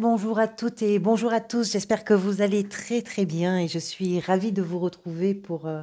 bonjour à toutes et bonjour à tous. J'espère que vous allez très très bien et je suis ravie de vous retrouver pour euh,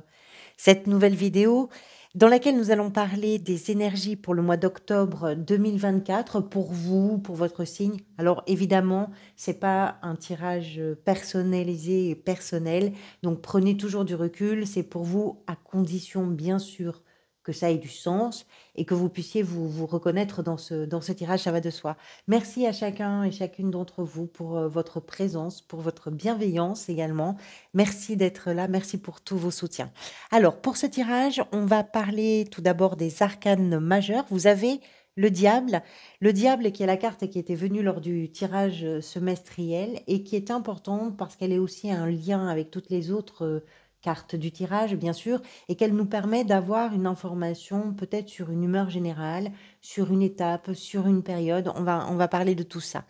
cette nouvelle vidéo dans laquelle nous allons parler des énergies pour le mois d'octobre 2024 pour vous, pour votre signe. Alors évidemment, ce n'est pas un tirage personnalisé et personnel, donc prenez toujours du recul, c'est pour vous à condition bien sûr que ça ait du sens et que vous puissiez vous, vous reconnaître dans ce, dans ce tirage, ça va de soi. Merci à chacun et chacune d'entre vous pour euh, votre présence, pour votre bienveillance également. Merci d'être là, merci pour tous vos soutiens. Alors, pour ce tirage, on va parler tout d'abord des arcanes majeurs. Vous avez le diable, le diable qui est la carte qui était venue lors du tirage euh, semestriel et qui est importante parce qu'elle est aussi un lien avec toutes les autres euh, carte du tirage, bien sûr, et qu'elle nous permet d'avoir une information peut-être sur une humeur générale, sur une étape, sur une période. On va, on va parler de tout ça.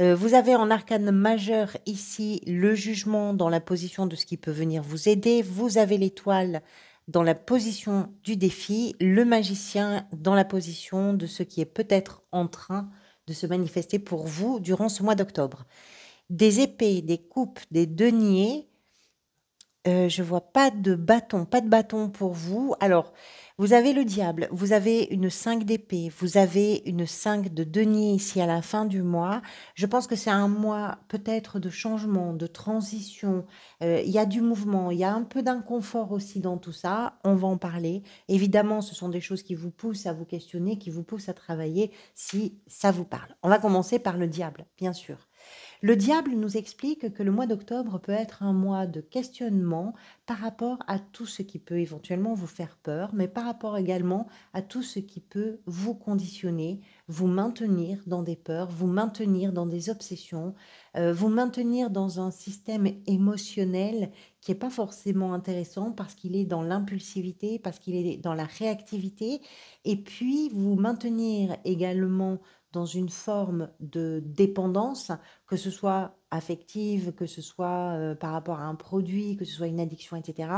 Euh, vous avez en arcane majeur ici le jugement dans la position de ce qui peut venir vous aider. Vous avez l'étoile dans la position du défi, le magicien dans la position de ce qui est peut-être en train de se manifester pour vous durant ce mois d'octobre. Des épées, des coupes, des deniers, euh, je vois pas de bâton, pas de bâton pour vous. Alors, vous avez le diable, vous avez une 5 d'épée, vous avez une 5 de denier ici à la fin du mois. Je pense que c'est un mois peut-être de changement, de transition. Euh, il y a du mouvement, il y a un peu d'inconfort aussi dans tout ça. On va en parler. Évidemment, ce sont des choses qui vous poussent à vous questionner, qui vous poussent à travailler si ça vous parle. On va commencer par le diable, bien sûr. Le diable nous explique que le mois d'octobre peut être un mois de questionnement par rapport à tout ce qui peut éventuellement vous faire peur, mais par rapport également à tout ce qui peut vous conditionner, vous maintenir dans des peurs, vous maintenir dans des obsessions, euh, vous maintenir dans un système émotionnel qui n'est pas forcément intéressant parce qu'il est dans l'impulsivité, parce qu'il est dans la réactivité, et puis vous maintenir également dans une forme de dépendance, que ce soit affective, que ce soit euh, par rapport à un produit, que ce soit une addiction, etc.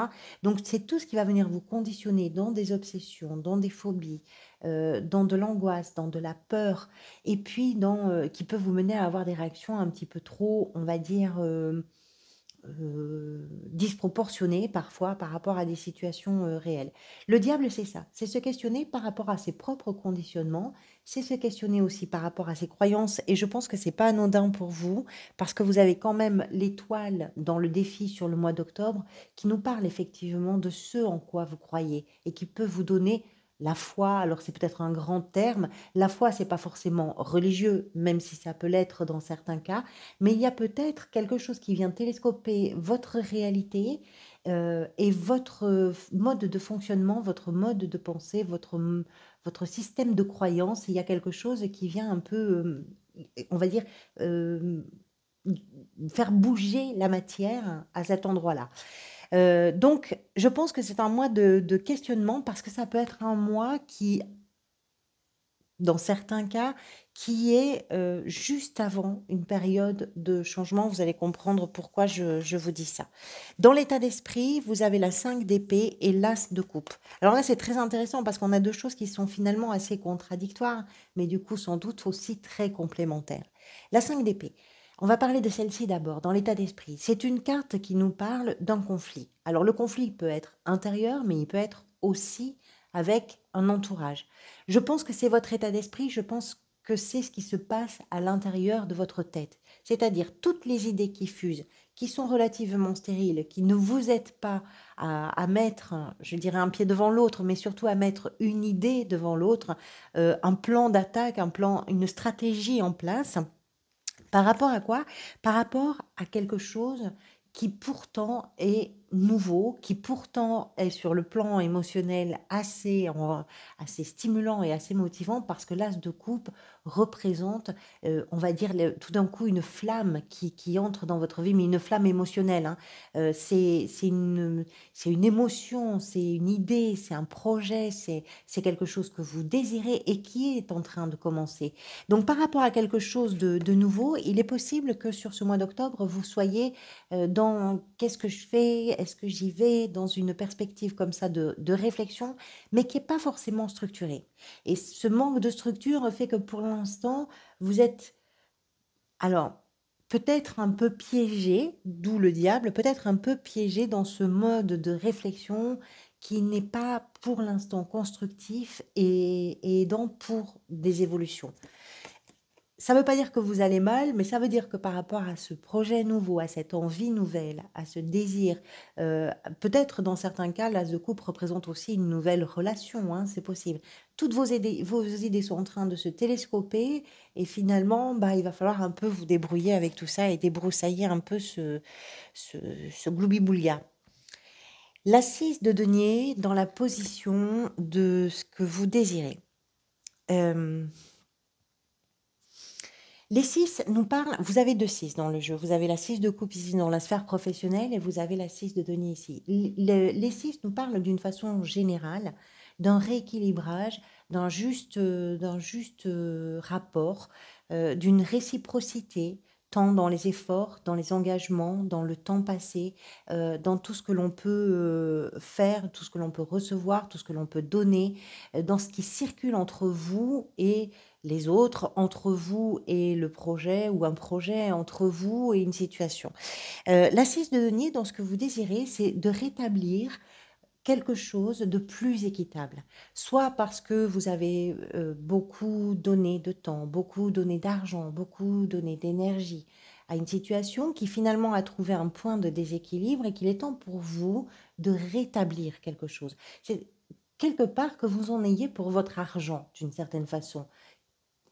Donc c'est tout ce qui va venir vous conditionner dans des obsessions, dans des phobies, euh, dans de l'angoisse, dans de la peur, et puis dans euh, qui peut vous mener à avoir des réactions un petit peu trop, on va dire, euh, disproportionné parfois par rapport à des situations euh, réelles. Le diable, c'est ça, c'est se questionner par rapport à ses propres conditionnements, c'est se questionner aussi par rapport à ses croyances, et je pense que c'est pas anodin pour vous, parce que vous avez quand même l'étoile dans le défi sur le mois d'octobre qui nous parle effectivement de ce en quoi vous croyez et qui peut vous donner la foi, alors c'est peut-être un grand terme, la foi c'est pas forcément religieux, même si ça peut l'être dans certains cas, mais il y a peut-être quelque chose qui vient télescoper votre réalité euh, et votre euh, mode de fonctionnement, votre mode de pensée, votre, votre système de croyance, il y a quelque chose qui vient un peu, euh, on va dire, faire bouger la matière à cet endroit-là. Euh, donc, je pense que c'est un mois de, questionnement parce que ça peut être un mois qui, dans certains cas, qui est euh, juste avant une période de changement. Vous allez comprendre pourquoi je, je vous dis ça. Dans l'état d'esprit, vous avez la 5 d'épée et l'as de coupe. Alors là, c'est très intéressant parce qu'on a deux choses qui sont finalement assez contradictoires, mais du coup, sans doute aussi très complémentaires. La 5 d'épée. On va parler de celle-ci d'abord, dans l'état d'esprit. C'est une carte qui nous parle d'un conflit. Alors le conflit peut être intérieur, mais il peut être aussi avec un entourage. Je pense que c'est votre état d'esprit, je pense que c'est ce qui se passe à l'intérieur de votre tête. C'est-à-dire toutes les idées qui fusent, qui sont relativement stériles, qui ne vous aident pas à, mettre, je dirais, un pied devant l'autre, mais surtout à mettre une idée devant l'autre, euh, un plan d'attaque, un plan, une stratégie en place par rapport à quoi Par rapport à quelque chose qui pourtant est nouveau, qui pourtant est sur le plan émotionnel assez, assez stimulant et assez motivant, parce que l'as de coupe représente, euh, on va dire, tout d'un coup une flamme qui, qui, entre dans votre vie, mais une flamme émotionnelle. Hein. Euh, c'est une, une émotion, c'est une idée, c'est un projet, c'est quelque chose que vous désirez et qui est en train de commencer. Donc par rapport à quelque chose de, de nouveau, il est possible que sur ce mois d'octobre, vous soyez euh, dans qu'est-ce que je fais est-ce que j'y vais dans une perspective comme ça de, réflexion, mais qui n'est pas forcément structurée Et ce manque de structure fait que pour l'instant, vous êtes, alors, peut-être un peu piégé, d'où le diable, peut-être un peu piégé dans ce mode de réflexion qui n'est pas pour l'instant constructif et, et aidant pour des évolutions ça ne veut pas dire que vous allez mal, mais ça veut dire que par rapport à ce projet nouveau, à cette envie nouvelle, à ce désir, euh, peut-être dans certains cas, l'as de coupe représente aussi une nouvelle relation, hein, c'est possible. Toutes vos idées, vos idées sont en train de se télescoper et finalement, bah, il va falloir un peu vous débrouiller avec tout ça et débroussailler un peu ce, ce, gloubi L'assise de denier dans la position de ce que vous désirez. Euh, les 6 nous parlent, vous avez deux 6 dans le jeu, vous avez la 6 de coupe ici dans la sphère professionnelle et vous avez la 6 de denier ici. les 6 nous parlent d'une façon générale d'un rééquilibrage, d'un juste, euh, d'un juste euh, rapport, euh, d'une réciprocité, tant dans les efforts, dans les engagements, dans le temps passé, dans tout ce que l'on peut faire, tout ce que l'on peut recevoir, tout ce que l'on peut donner, dans ce qui circule entre vous et les autres, entre vous et le projet, ou un projet entre vous et une situation. Euh, l'assise de denier, dans ce que vous désirez, c'est de rétablir quelque chose de plus équitable. Soit parce que vous avez euh, beaucoup donné de temps, beaucoup donné d'argent, beaucoup donné d'énergie à une situation qui finalement a trouvé un point de déséquilibre et qu'il est temps pour vous de rétablir quelque chose. C'est quelque part que vous en ayez pour votre argent d'une certaine façon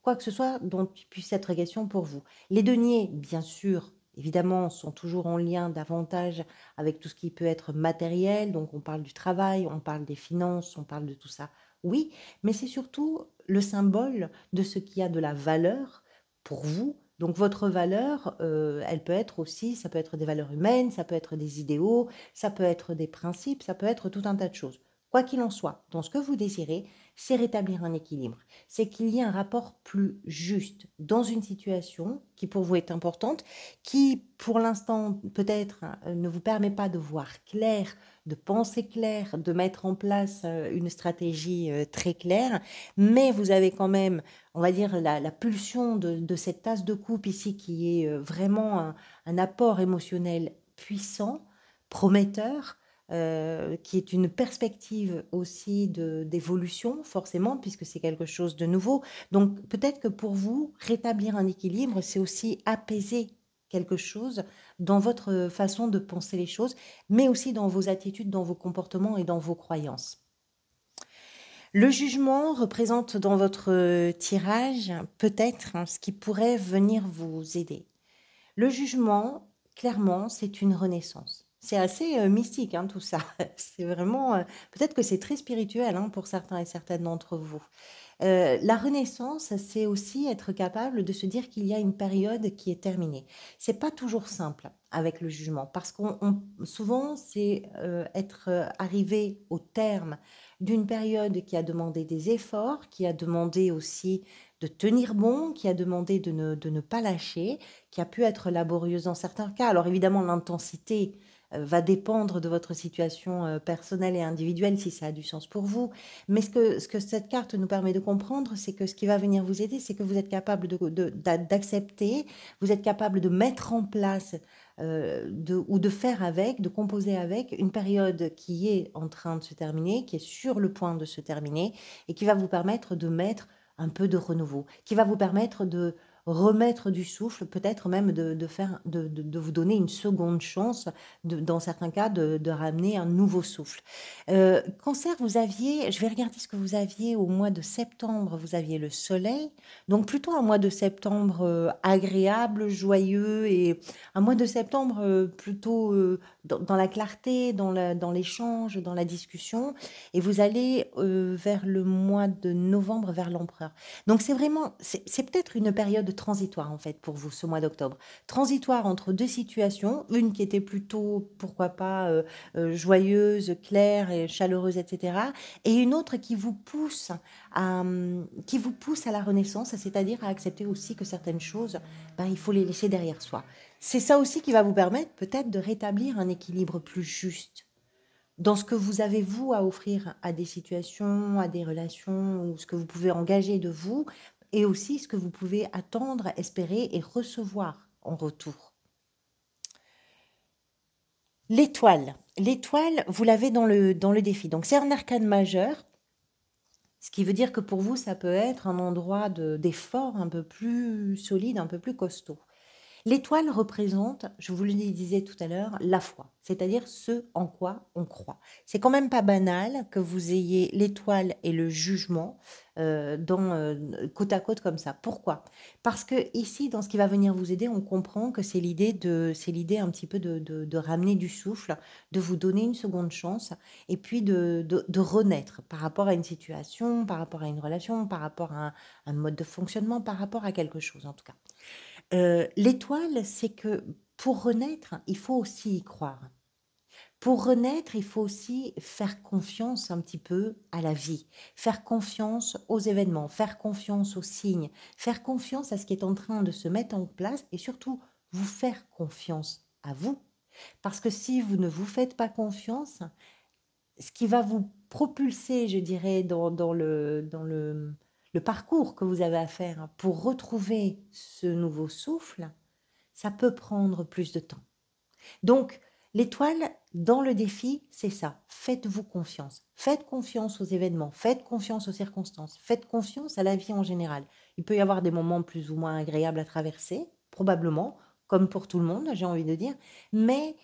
quoi que ce soit dont il puisse être question pour vous. Les deniers, bien sûr, évidemment, sont toujours en lien davantage avec tout ce qui peut être matériel. Donc, on parle du travail, on parle des finances, on parle de tout ça. Oui, mais c'est surtout le symbole de ce qui a de la valeur pour vous. Donc, votre valeur, euh, elle peut être aussi, ça peut être des valeurs humaines, ça peut être des idéaux, ça peut être des principes, ça peut être tout un tas de choses. Quoi qu'il en soit, dans ce que vous désirez, c'est rétablir un équilibre. C'est qu'il y ait un rapport plus juste dans une situation qui pour vous est importante, qui pour l'instant peut-être euh, ne vous permet pas de voir clair, de penser clair, de mettre en place euh, une stratégie euh, très claire, mais vous avez quand même, on va dire, la, pulsion de, cette tasse de coupe ici qui est vraiment un apport émotionnel puissant, prometteur, euh, qui est une perspective aussi d'évolution, forcément, puisque c'est quelque chose de nouveau. Donc peut-être que pour vous, rétablir un équilibre, c'est aussi apaiser quelque chose dans votre façon de penser les choses, mais aussi dans vos attitudes, dans vos comportements et dans vos croyances. Le jugement représente dans votre tirage peut-être hein, ce qui pourrait venir vous aider. Le jugement, clairement, c'est une renaissance. C'est assez euh, mystique, hein, tout ça. C'est vraiment. Euh, peut-être que c'est très spirituel hein, pour certains et certaines d'entre vous. Euh, la renaissance, c'est aussi être capable de se dire qu'il y a une période qui est terminée. C'est pas toujours simple avec le jugement, parce qu'on souvent c'est être arrivé au terme d'une période qui a demandé des efforts, qui a demandé aussi de tenir bon, qui a demandé de ne, de ne pas lâcher, qui a pu être laborieuse dans certains cas. Alors évidemment, l'intensité va dépendre de votre situation euh, personnelle et individuelle, si ça a du sens pour vous. Mais ce que, ce que cette carte nous permet de comprendre, c'est que ce qui va venir vous aider, c'est que vous êtes capable d'accepter, de, vous êtes capable de mettre en place euh, de, ou de faire avec, de composer avec une période qui est en train de se terminer, qui est sur le point de se terminer, et qui va vous permettre de mettre un peu de renouveau, qui va vous permettre de remettre du souffle, peut-être même de, de faire, de, de, vous donner une seconde chance, dans certains cas, de, ramener un nouveau souffle. Euh, cancer, vous aviez, je vais regarder ce que vous aviez au mois de septembre, vous aviez le soleil, donc plutôt un mois de septembre euh, agréable, joyeux, et un mois de septembre euh, plutôt dans, la clarté, dans l'échange, dans, dans la discussion, et vous allez vers le mois de novembre, vers l'empereur. Donc c'est vraiment, c'est peut-être une période transitoire en fait pour vous ce mois d'octobre. Transitoire entre deux situations, une qui était plutôt, pourquoi pas, euh, euh, joyeuse, claire et chaleureuse, etc. Et une autre qui vous pousse à, hum, qui vous pousse à la renaissance, c'est-à-dire à accepter aussi que certaines choses, ben, il faut les laisser derrière soi. C'est ça aussi qui va vous permettre peut-être de rétablir un équilibre plus juste dans ce que vous avez vous à offrir à des situations, à des relations, ou ce que vous pouvez engager de vous, et aussi ce que vous pouvez attendre, espérer et recevoir en retour. L'étoile. L'étoile, vous l'avez dans le, dans le défi. Donc c'est un arcane majeur, ce qui veut dire que pour vous, ça peut être un endroit d'effort un peu plus solide, un peu plus costaud. L'étoile représente, je vous le disais tout à l'heure, la foi, c'est-à-dire ce en quoi on croit. C'est quand même pas banal que vous ayez l'étoile et le jugement euh, euh, côte à côte comme ça. Pourquoi Parce que ici, dans ce qui va venir vous aider, on comprend que c'est l'idée de, c'est l'idée un petit peu de, ramener du souffle, de vous donner une seconde chance, et puis de, renaître par rapport à une situation, par rapport à une relation, par rapport à un mode de fonctionnement, par rapport à quelque chose en tout cas. Euh, l'étoile, c'est que pour renaître, il faut aussi y croire. Pour renaître, il faut aussi faire confiance un petit peu à la vie, faire confiance aux événements, faire confiance aux signes, faire confiance à ce qui est en train de se mettre en place et surtout vous faire confiance à vous. Parce que si vous ne vous faites pas confiance, ce qui va vous propulser, je dirais, dans le, dans le le parcours que vous avez à faire pour retrouver ce nouveau souffle, ça peut prendre plus de temps. Donc, l'étoile dans le défi, c'est ça. Faites-vous confiance. Faites confiance aux événements, faites confiance aux circonstances, faites confiance à la vie en général. Il peut y avoir des moments plus ou moins agréables à traverser, probablement, comme pour tout le monde, j'ai envie de dire, mais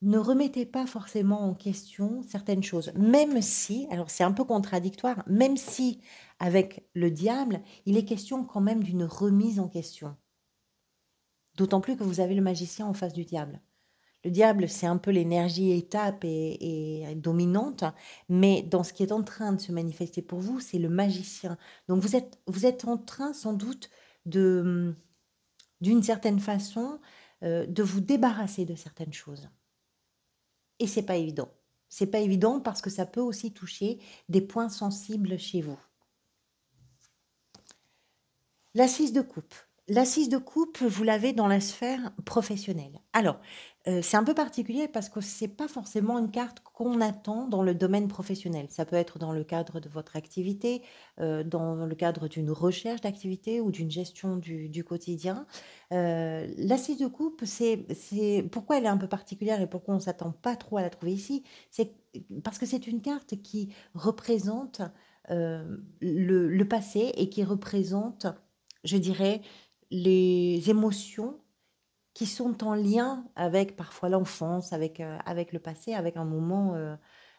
ne remettez pas forcément en question certaines choses, même si, alors c'est un peu contradictoire, même si avec le diable, il est question quand même d'une remise en question. D'autant plus que vous avez le magicien en face du diable. Le diable, c'est un peu l'énergie étape et, dominante, mais dans ce qui est en train de se manifester pour vous, c'est le magicien. Donc vous êtes, vous êtes en train sans doute de, d'une certaine façon, euh, de vous débarrasser de certaines choses. Et c'est pas évident. C'est pas évident parce que ça peut aussi toucher des points sensibles chez vous. L'assise de coupe. L'assise de coupe, vous l'avez dans la sphère professionnelle. Alors, euh, c'est un peu particulier parce que ce n'est pas forcément une carte qu'on attend dans le domaine professionnel. Ça peut être dans le cadre de votre activité, euh, dans le cadre d'une recherche d'activité ou d'une gestion du, quotidien. Euh, l'assise de coupe, c'est pourquoi elle est un peu particulière et pourquoi on ne s'attend pas trop à la trouver ici. C'est parce que c'est une carte qui représente le, passé et qui représente je dirais, les émotions qui sont en lien avec parfois l'enfance, avec, euh, avec le passé, avec un moment, euh,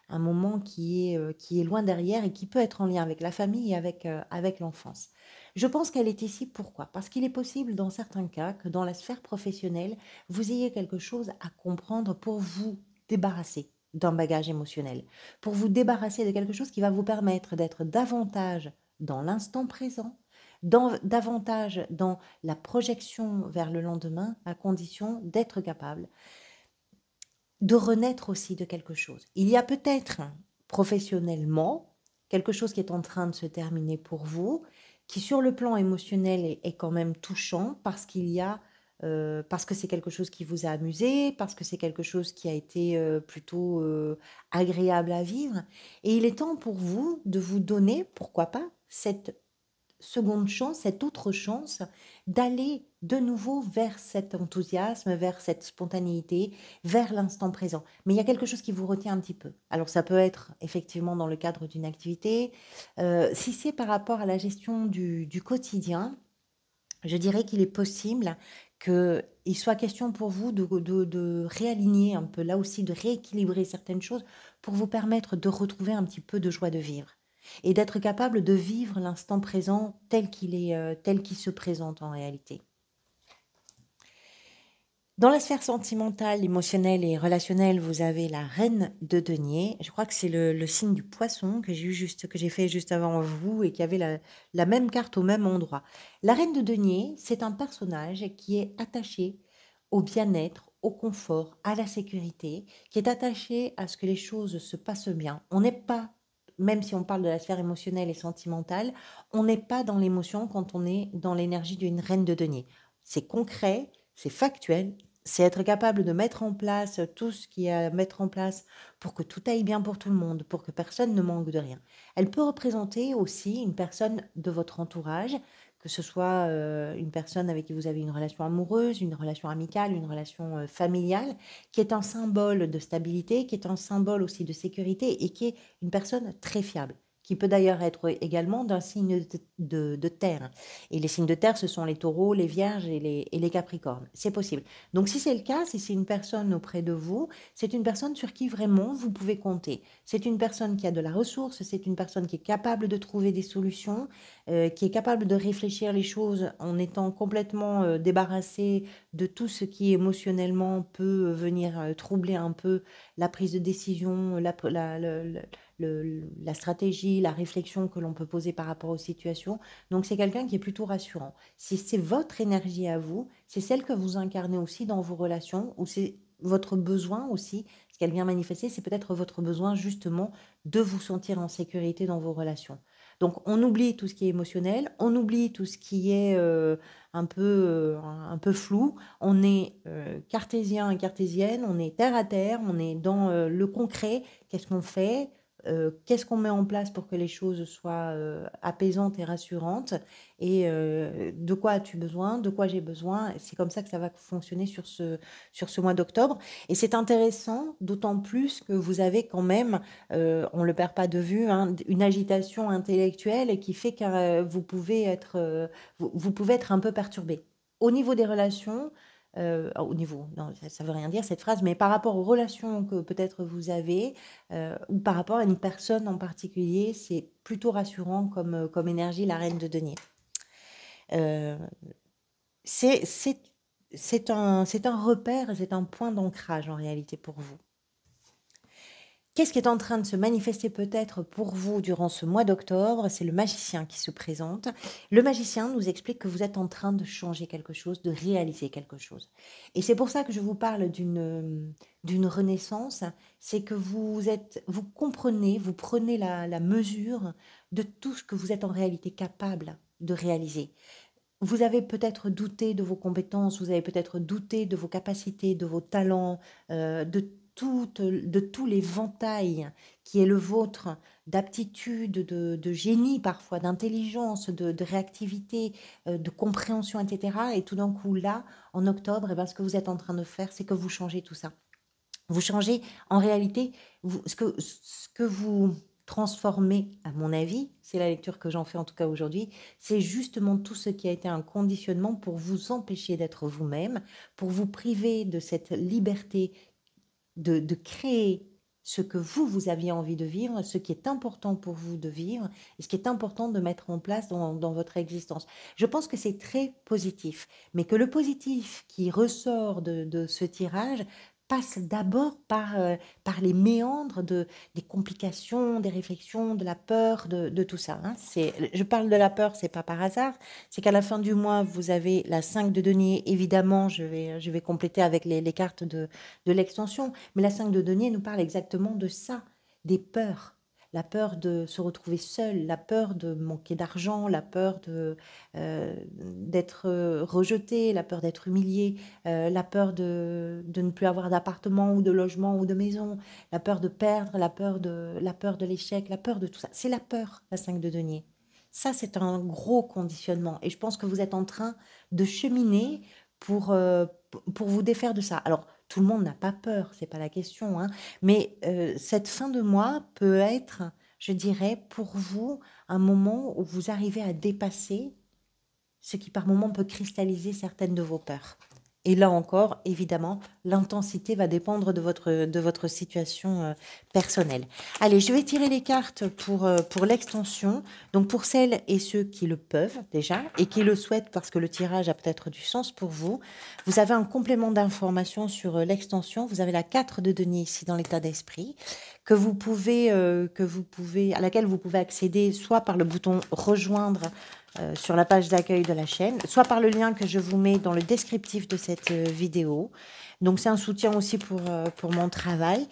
un moment qui, est, euh, qui est loin derrière et qui peut être en lien avec la famille et avec, avec l'enfance. Je pense qu'elle est ici pourquoi Parce qu'il est possible dans certains cas que dans la sphère professionnelle, vous ayez quelque chose à comprendre pour vous débarrasser d'un bagage émotionnel, pour vous débarrasser de quelque chose qui va vous permettre d'être davantage dans l'instant présent, davantage dans la projection vers le lendemain, à condition d'être capable de renaître aussi de quelque chose. Il y a peut-être hein, professionnellement quelque chose qui est en train de se terminer pour vous, qui sur le plan émotionnel est, quand même touchant parce qu'il y a euh, parce que c'est quelque chose qui vous a amusé, parce que c'est quelque chose qui a été euh, plutôt euh, agréable à vivre. Et il est temps pour vous de vous donner, pourquoi pas, cette seconde chance, cette autre chance d'aller de nouveau vers cet enthousiasme, vers cette spontanéité, vers l'instant présent. Mais il y a quelque chose qui vous retient un petit peu. Alors ça peut être effectivement dans le cadre d'une activité. Euh, si c'est par rapport à la gestion du, quotidien, je dirais qu'il est possible qu'il soit question pour vous de, réaligner un peu, là aussi de rééquilibrer certaines choses pour vous permettre de retrouver un petit peu de joie de vivre et d'être capable de vivre l'instant présent tel qu'il est, euh, tel qu'il se présente en réalité. Dans la sphère sentimentale, émotionnelle et relationnelle, vous avez la reine de denier. Je crois que c'est le, signe du poisson que j'ai eu juste, que j'ai fait juste avant vous et qui avait la, la, même carte au même endroit. La reine de denier, c'est un personnage qui est attaché au bien-être, au confort, à la sécurité, qui est attaché à ce que les choses se passent bien. On n'est pas même si on parle de la sphère émotionnelle et sentimentale, on n'est pas dans l'émotion quand on est dans l'énergie d'une reine de denier. C'est concret, c'est factuel, c'est être capable de mettre en place tout ce qu'il y a à mettre en place pour que tout aille bien pour tout le monde, pour que personne ne manque de rien. Elle peut représenter aussi une personne de votre entourage que ce soit euh, une personne avec qui vous avez une relation amoureuse, une relation amicale, une relation euh, familiale, qui est un symbole de stabilité, qui est un symbole aussi de sécurité et qui est une personne très fiable qui peut d'ailleurs être également d'un signe de, terre. Et les signes de terre, ce sont les taureaux, les vierges et les, capricornes. C'est possible. Donc si c'est le cas, si c'est une personne auprès de vous, c'est une personne sur qui vraiment vous pouvez compter. C'est une personne qui a de la ressource, c'est une personne qui est capable de trouver des solutions, euh, qui est capable de réfléchir les choses en étant complètement euh, débarrassé débarrassée de tout ce qui émotionnellement peut venir euh, troubler un peu la prise de décision, la la stratégie, la réflexion que l'on peut poser par rapport aux situations. Donc c'est quelqu'un qui est plutôt rassurant. Si C'est votre énergie à vous, c'est celle que vous incarnez aussi dans vos relations, ou c'est votre besoin aussi, ce qu'elle vient manifester, c'est peut-être votre besoin justement de vous sentir en sécurité dans vos relations. Donc on oublie tout ce qui est émotionnel, on oublie tout ce qui est euh, un, peu, euh, un peu flou, on est euh, cartésien et cartésienne, on est terre à terre, on est dans le concret, qu'est-ce qu'on fait, euh, qu'est-ce qu'on met en place pour que les choses soient euh, apaisantes et rassurantes et euh, de quoi as-tu besoin, de quoi j'ai besoin. C'est comme ça que ça va fonctionner sur ce, sur ce mois d'octobre. Et c'est intéressant, d'autant plus que vous avez quand même, on ne le perd pas de vue, hein, une agitation intellectuelle qui fait que pouvez être, vous, pouvez être un peu perturbé. Au niveau des relations, euh, au niveau, ça ne veut rien dire cette phrase, mais par rapport aux relations que peut-être vous avez, euh, ou par rapport à une personne en particulier, c'est plutôt rassurant comme, euh, comme énergie, la reine de denier. Euh, c'est un, un repère, c'est un point d'ancrage en réalité pour vous. Qu'est-ce qui est en train de se manifester peut-être pour vous durant ce mois d'octobre C'est le magicien qui se présente. Le magicien nous explique que vous êtes en train de changer quelque chose, de réaliser quelque chose. Et c'est pour ça que je vous parle d'une renaissance, c'est que vous êtes vous comprenez, vous prenez la, mesure de tout ce que vous êtes en réalité capable de réaliser. Vous avez peut-être douté de vos compétences, vous avez peut-être douté de vos capacités, de vos talents, euh, de de de de les ventails qui est le vôtre d'aptitude, de, génie parfois, d'intelligence, de, réactivité, euh, de compréhension, etc. Et tout d'un coup, là, en octobre, et eh ben, ce que vous êtes en train de faire, c'est que vous changez tout ça. Vous changez, en réalité, ce, que, ce que vous transformez, à mon avis, c'est la lecture que j'en fais en tout cas aujourd'hui, c'est justement tout ce qui a été un conditionnement pour vous empêcher d'être vous-même, pour vous priver de cette liberté de, créer ce que vous, vous aviez envie de vivre, ce qui est important pour vous de vivre et ce qui est important de mettre en place dans, votre existence. Je pense que c'est très positif, mais que le positif qui ressort de ce tirage passe d'abord par, euh, par les méandres de, des complications, des réflexions, de la peur, de, tout ça. Hein. Je parle de la peur, c'est pas par hasard. C'est qu'à la fin du mois, vous avez la 5 de denier. Évidemment, je vais, je vais compléter avec les, cartes de, de l'extension. Mais la 5 de denier nous parle exactement de ça, des peurs la peur de se retrouver seul, la peur de manquer d'argent, la peur de euh, d'être euh, rejeté, la peur d'être humilié, euh, la peur de, de, ne plus avoir d'appartement ou de logement ou de maison, la peur de perdre, la peur de la peur de l'échec, la peur de tout ça. C'est la peur, la 5 de denier. Ça, c'est un gros conditionnement. Et je pense que vous êtes en train de cheminer pour, pour vous défaire de ça. Alors, tout le monde n'a pas peur, c'est pas la question. Hein. Mais euh, cette fin de mois peut être, je dirais, pour vous un moment où vous arrivez à dépasser ce qui par moment peut cristalliser certaines de vos peurs. Et là encore, évidemment, l'intensité va dépendre de votre, de votre situation euh, personnelle. Allez, je vais tirer les cartes pour, euh, pour l'extension. Donc pour celles et ceux qui le peuvent déjà et qui le souhaitent parce que le tirage a peut-être du sens pour vous, vous avez un complément d'information sur euh, l'extension. Vous avez la 4 de Denis ici dans l'état d'esprit que vous pouvez, euh, que vous pouvez, à laquelle vous pouvez accéder soit par le bouton rejoindre euh, sur la page d'accueil de la chaîne, soit par le lien que je vous mets dans le descriptif de cette euh, vidéo. Donc c'est un soutien aussi pour, pour mon travail.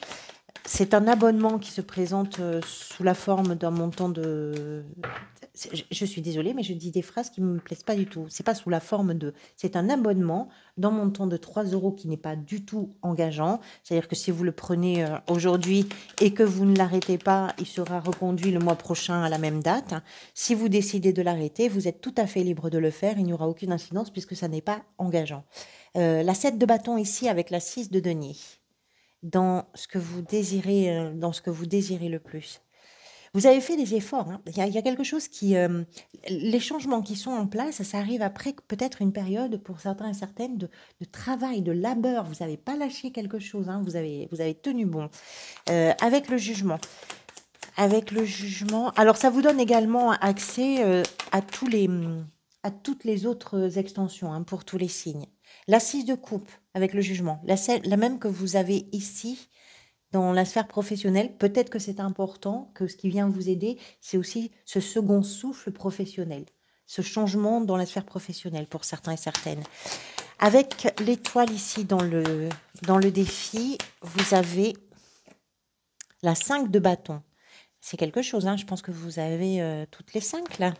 C'est un abonnement qui se présente euh, sous la forme d'un montant de. Je suis désolée, mais je dis des phrases qui ne me plaisent pas du tout. C'est pas sous la forme de. C'est un abonnement d'un montant de 3 euros qui n'est pas du tout engageant. C'est-à-dire que si vous le prenez euh, aujourd'hui et que vous ne l'arrêtez pas, il sera reconduit le mois prochain à la même date. Si vous décidez de l'arrêter, vous êtes tout à fait libre de le faire. Il n'y aura aucune incidence puisque ça n'est pas engageant. Euh, la 7 de bâton ici avec la 6 de denier dans ce que vous désirez, euh, dans ce que vous désirez le plus. Vous avez fait des efforts. Hein. Il, y a, quelque chose qui, euh, les changements qui sont en place, ça arrive après peut-être une période pour certains et certaines de, travail, de labeur. Vous n'avez pas lâché quelque chose. Hein. Vous avez, vous avez tenu bon euh, avec le jugement. Avec le jugement. Alors ça vous donne également accès à tous les, à toutes les autres extensions hein, pour tous les signes. L'assise de coupe avec le jugement, la, même que vous avez ici dans la sphère professionnelle, peut-être que c'est important que ce qui vient vous aider, c'est aussi ce second souffle professionnel, ce changement dans la sphère professionnelle pour certains et certaines. Avec l'étoile ici dans le, dans le défi, vous avez la 5 de bâton. C'est quelque chose, hein je pense que vous avez euh, toutes les 5 là.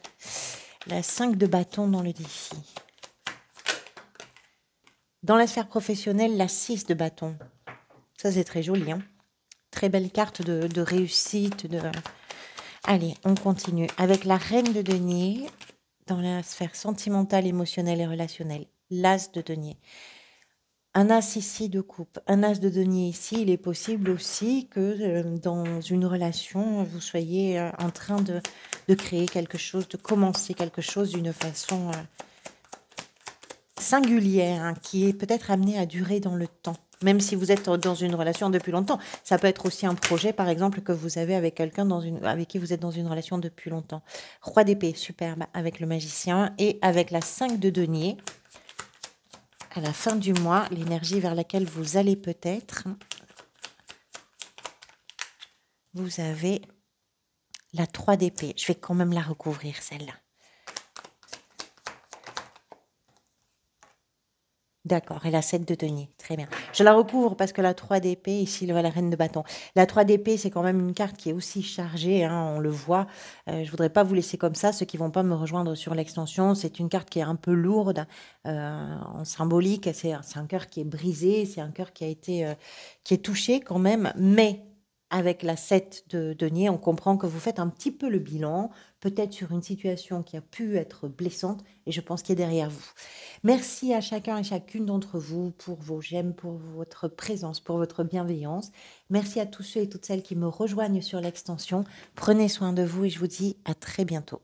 La 5 de bâton dans le défi. Dans la sphère professionnelle, la 6 de bâton. Ça, c'est très joli. Hein. très belle carte de, réussite. De... Allez, on continue. Avec la reine de denier, dans la sphère sentimentale, émotionnelle et relationnelle. L'as de denier. Un as ici de coupe, un as de denier ici, il est possible aussi que euh, dans une relation, vous soyez euh, en train de créer quelque chose, de commencer quelque chose d'une façon euh, singulière hein, qui est peut-être amenée à durer dans le temps. Même si vous êtes dans une relation depuis longtemps, ça peut être aussi un projet, par exemple, que vous avez avec quelqu'un avec qui vous êtes dans une relation depuis longtemps. Roi d'épée, superbe, avec le magicien et avec la 5 de denier. À la fin du mois, l'énergie vers laquelle vous allez peut-être, vous avez la 3 d'épée. Je vais quand même la recouvrir, celle-là. D'accord, et la 7 de tenir très bien. Je la recouvre parce que la 3 d'épée, ici, le la reine de bâton. La 3 d'épée, c'est quand même une carte qui est aussi chargée, hein, on le voit. Je euh, je voudrais pas vous laisser comme ça, ceux qui ne vont pas me rejoindre sur l'extension. C'est une carte qui est un peu lourde euh, en symbolique, c'est un cœur qui est brisé, c'est un cœur qui a été, euh, qui est touché quand même, mais avec la 7 de Denier, on comprend que vous faites un petit peu le bilan, peut-être sur une situation qui a pu être blessante, et je pense qu'il est derrière vous. Merci à chacun et chacune d'entre vous pour vos j'aime, pour votre présence, pour votre bienveillance. Merci à tous ceux et toutes celles qui me rejoignent sur l'extension. Prenez soin de vous et je vous dis à très bientôt.